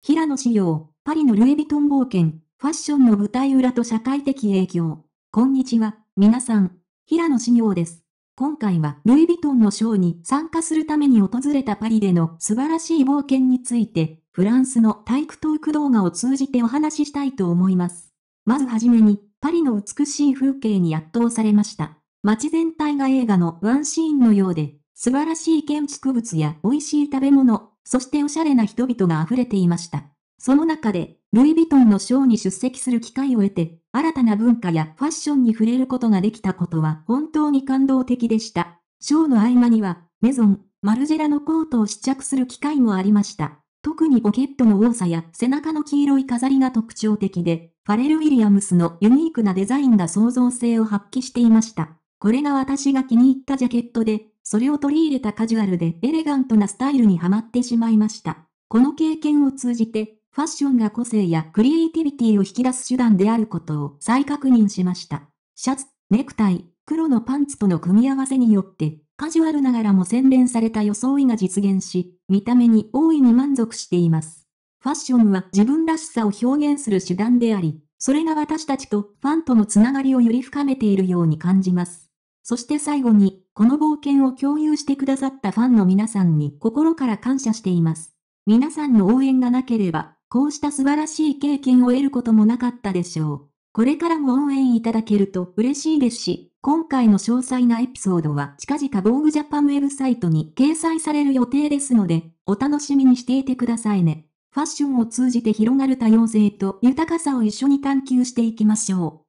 平野紫耀、パリのルイ・ヴィトン冒険、ファッションの舞台裏と社会的影響。こんにちは、皆さん。平野紫耀です。今回はルイ・ヴィトンのショーに参加するために訪れたパリでの素晴らしい冒険について、フランスの体育トーク動画を通じてお話ししたいと思います。まずはじめに、パリの美しい風景に圧倒されました。街全体が映画のワンシーンのようで、素晴らしい建築物や美味しい食べ物、そしておしゃれな人々が溢れていました。その中で、ルイ・ヴィトンのショーに出席する機会を得て、新たな文化やファッションに触れることができたことは本当に感動的でした。ショーの合間には、メゾン、マルジェラのコートを試着する機会もありました。特にポケットの多さや背中の黄色い飾りが特徴的で、ファレル・ウィリアムスのユニークなデザインが創造性を発揮していました。これが私が気に入ったジャケットで、それを取り入れたカジュアルでエレガントなスタイルにはまってしまいました。この経験を通じて、ファッションが個性やクリエイティビティを引き出す手段であることを再確認しました。シャツ、ネクタイ、黒のパンツとの組み合わせによって、カジュアルながらも洗練された装いが実現し、見た目に大いに満足しています。ファッションは自分らしさを表現する手段であり、それが私たちとファンとのつながりをより深めているように感じます。そして最後に、この冒険を共有してくださったファンの皆さんに心から感謝しています。皆さんの応援がなければ、こうした素晴らしい経験を得ることもなかったでしょう。これからも応援いただけると嬉しいですし、今回の詳細なエピソードは近々防具ジャパンウェブサイトに掲載される予定ですので、お楽しみにしていてくださいね。ファッションを通じて広がる多様性と豊かさを一緒に探求していきましょう。